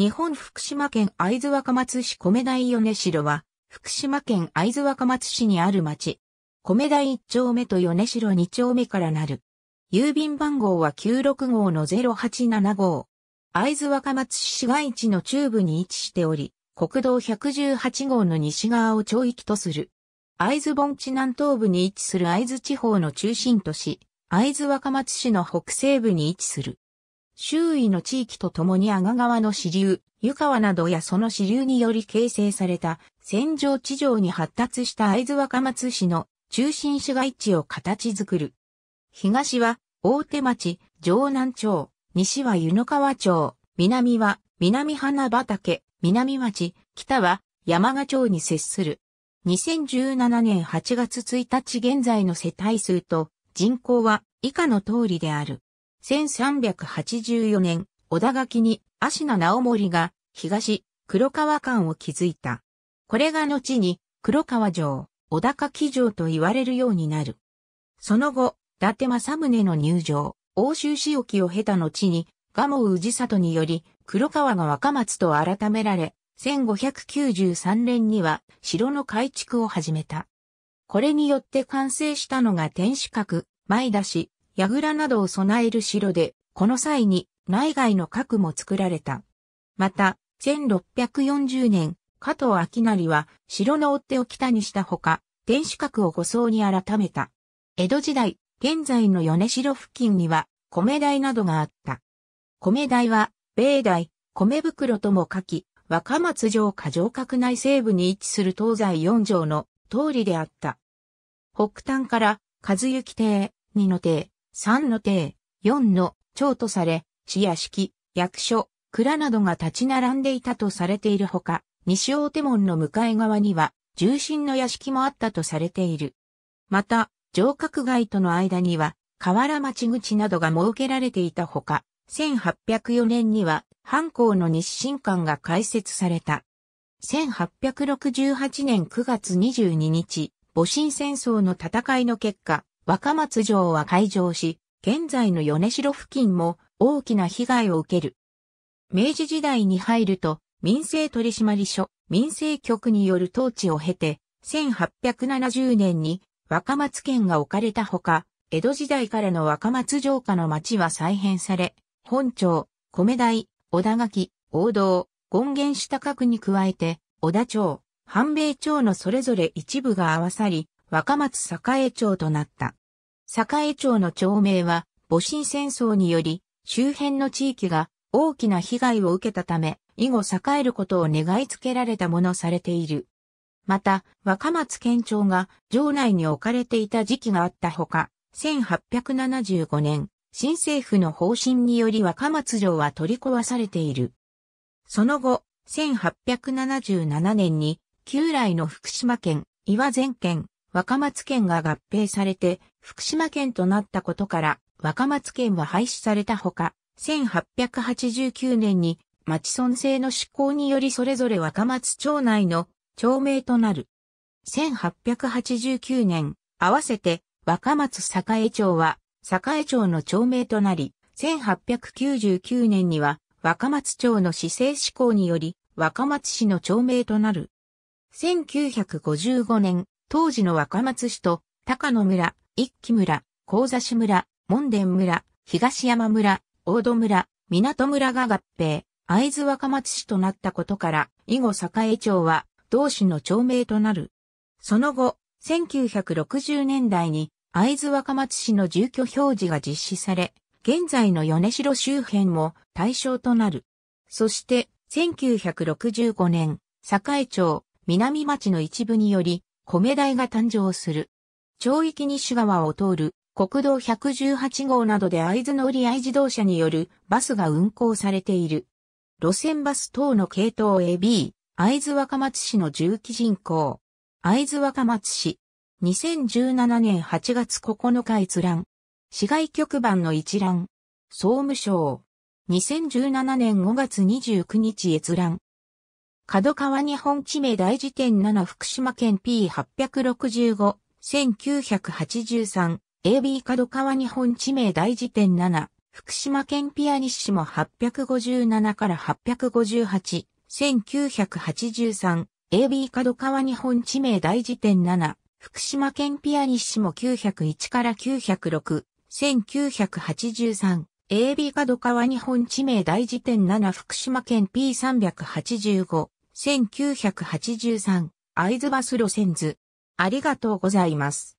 日本福島県会津若松市米台米城は、福島県会津若松市にある町。米台1丁目と米城2丁目からなる。郵便番号は96号の0875号。会津若松市市街地の中部に位置しており、国道118号の西側を町域とする。会津盆地南東部に位置する会津地方の中心都市、会津若松市の北西部に位置する。周囲の地域とともに阿賀川の支流、湯川などやその支流により形成された戦場地上に発達した会津若松市の中心市街地を形作る。東は大手町、城南町、西は湯の川町、南は南花畑、南町、北は山賀町に接する。2017年8月1日現在の世帯数と人口は以下の通りである。1384年、小田垣に足名直盛が東黒川間を築いた。これが後に黒川城、小田垣城と言われるようになる。その後、伊達政宗の入城、欧州仕置を経た後に、蒲生氏里により、黒川が若松と改められ、1593年には城の改築を始めた。これによって完成したのが天守閣、前田市、櫓などを備える城で、この際に内外の核も作られた。また、1640年、加藤明成は城の追っ手を北にしたほか、天守閣を護送に改めた。江戸時代、現在の米城付近には米台などがあった。米台は、米台、米袋とも書き、若松城下城閣内西部に位置する東西四条の通りであった。北端から、和幸邸、二の邸、三の帝、四の長とされ、市屋敷、役所、蔵などが立ち並んでいたとされているほか、西大手門の向かい側には、重臣の屋敷もあったとされている。また、城郭街との間には、河原町口などが設けられていたほか、1804年には、藩校の日清館が開設された。1868年9月22日、戊辰戦争の戦いの結果、若松城は開城し、現在の米城付近も大きな被害を受ける。明治時代に入ると、民政取締所、民政局による統治を経て、1870年に若松県が置かれたほか、江戸時代からの若松城下の町は再編され、本町、米台、小田垣、王道、権現下角に加えて、小田町、半米町のそれぞれ一部が合わさり、若松栄町となった。栄町の町名は、戊辰戦争により、周辺の地域が大きな被害を受けたため、以後栄えることを願いつけられたものされている。また、若松県庁が城内に置かれていた時期があったほか、1875年、新政府の方針により若松城は取り壊されている。その後、1877年に、旧来の福島県、岩前県、若松県が合併されて福島県となったことから若松県は廃止されたほか、1889年に町村制の施行によりそれぞれ若松町内の町名となる。1889年、合わせて若松栄町は栄町の町名となり、1899年には若松町の市政施行により若松市の町名となる。1955年、当時の若松市と、高野村、一木村、高座市村、門田村、東山村、大戸村、港村が合併、会津若松市となったことから、以後栄町は、同市の町名となる。その後、1960年代に、会津若松市の住居表示が実施され、現在の米城周辺も対象となる。そして、1965年、栄町、南町の一部により、米台が誕生する。町域西側を通る国道118号などで会津売り合い自動車によるバスが運行されている。路線バス等の系統 AB、会津若松市の重機人口。会津若松市。2017年8月9日閲覧。市外局番の一覧。総務省。2017年5月29日閲覧。角川日本地名大辞典7福島県 P865、1983、AB 角川日本地名大辞典7、福島県ピアニッシモ857から858、1983、AB 角川日本地名大辞典7、福島県ピアニッシモ901から906、1983、AB 角川日本地名大辞典7福島県 P385、1983、会津バス路線図。ありがとうございます。